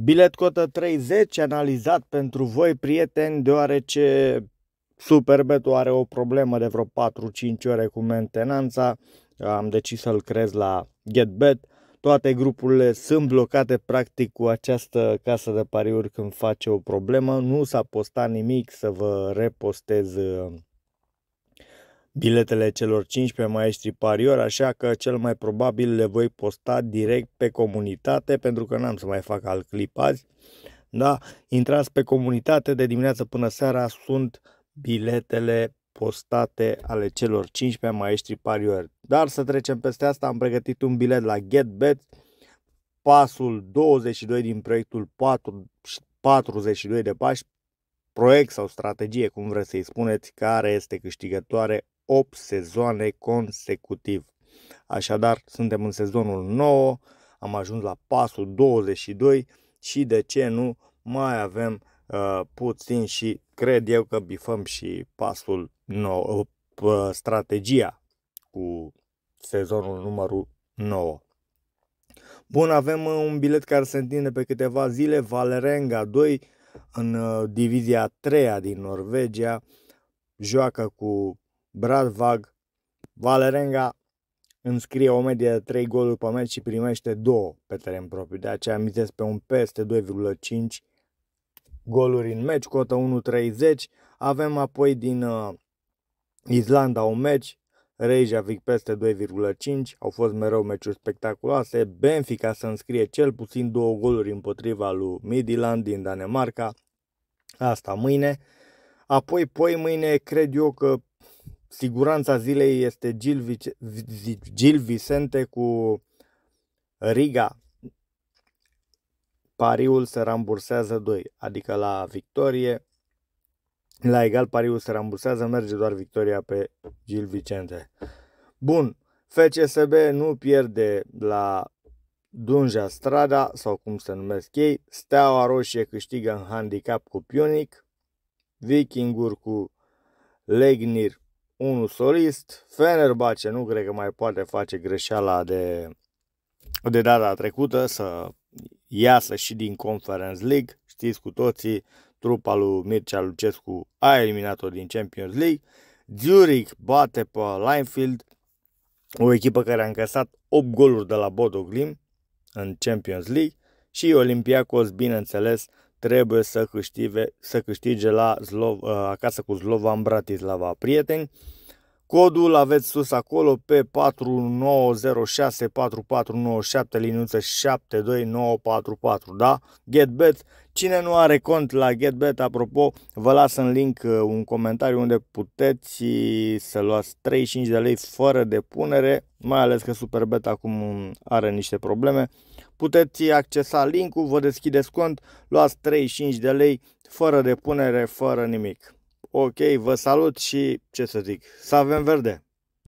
Bilet cotă 30 analizat pentru voi, prieteni, deoarece Superbetul are o problemă de vreo 4-5 ore cu mentenanța. Am decis să-l crez la GetBet. Toate grupurile sunt blocate practic cu această casă de pariuri când face o problemă. Nu s-a postat nimic să vă repostez uh, biletele celor 15 maestri pariori, așa că cel mai probabil le voi posta direct pe comunitate, pentru că n-am să mai fac alt clip azi. Da, intrați pe comunitate de dimineață până seara, sunt biletele postate ale celor 15 maestri pariori. Dar să trecem peste asta, am pregătit un bilet la GetBet, pasul 22 din proiectul 4, 42 de pași, proiect sau strategie, cum vreți să-i spuneți, care este câștigătoare 8 sezoane consecutiv. Așadar, suntem în sezonul 9, am ajuns la pasul 22 și de ce nu mai avem uh, puțin și cred eu că bifăm și pasul 9, uh, strategia cu sezonul numărul 9. Bun, avem uh, un bilet care se întinde pe câteva zile, Valerenga 2 în uh, divizia 3 din Norvegia, joacă cu Bradvag, Valerenga înscrie o medie de 3 goluri pe meci și primește 2 pe teren propriu. De aceea mizez pe un peste 2,5 goluri în meci, cotă 1,30. Avem apoi din uh, Islanda un meci, Reykjavik peste 2,5, au fost mereu meciuri spectaculoase, Benfica să înscrie cel puțin două goluri împotriva lui Midland din Danemarca, asta mâine. Apoi, poi mâine, cred eu că siguranța zilei este Gil, Vice, Gil Vicente cu Riga. Pariul se rambursează 2, adică la victorie. La egal pariul se rambursează, merge doar victoria pe Gil Vicente. Bun, FCSB nu pierde la Dunja Strada, sau cum se numesc ei, Steaua Roșie câștigă în handicap cu Pionic, Vikinguri cu Legnir unul solist. Fenerbahce nu cred că mai poate face greșeala de, de data trecută să iasă și din Conference League. Știți cu toții, trupa lui Mircea Lucescu a eliminat-o din Champions League. Zurich bate pe Linefield, o echipă care a încăsat 8 goluri de la Bodo Glim în Champions League și Olympiacos, bineînțeles, trebuie să, câștive, să câștige la Zlov, uh, acasă cu în Bratislava. Prieteni, Codul aveți sus acolo pe 49064497 liniuță 72944, da? GetBet. Cine nu are cont la GetBet, apropo, vă las în link uh, un comentariu unde puteți uh, să luați 35 de lei fără depunere, mai ales că Superbet acum um, are niște probleme. Puteți accesa linkul, vă deschideți cont, luați 35 de lei fără depunere, fără nimic. Ok, vă salut și ce să zic, să avem verde!